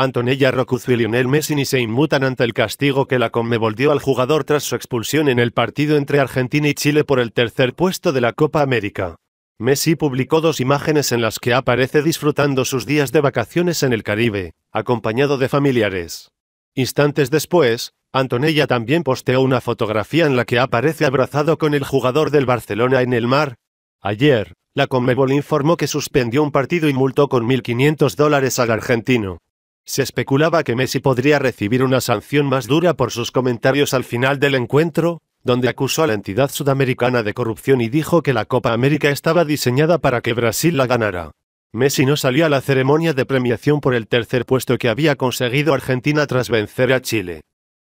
Antonella Rocuz y Lionel Messi ni se inmutan ante el castigo que la Conmebol dio al jugador tras su expulsión en el partido entre Argentina y Chile por el tercer puesto de la Copa América. Messi publicó dos imágenes en las que aparece disfrutando sus días de vacaciones en el Caribe, acompañado de familiares. Instantes después, Antonella también posteó una fotografía en la que aparece abrazado con el jugador del Barcelona en el mar. Ayer, la Conmebol informó que suspendió un partido y multó con 1.500 dólares al argentino. Se especulaba que Messi podría recibir una sanción más dura por sus comentarios al final del encuentro, donde acusó a la entidad sudamericana de corrupción y dijo que la Copa América estaba diseñada para que Brasil la ganara. Messi no salió a la ceremonia de premiación por el tercer puesto que había conseguido Argentina tras vencer a Chile.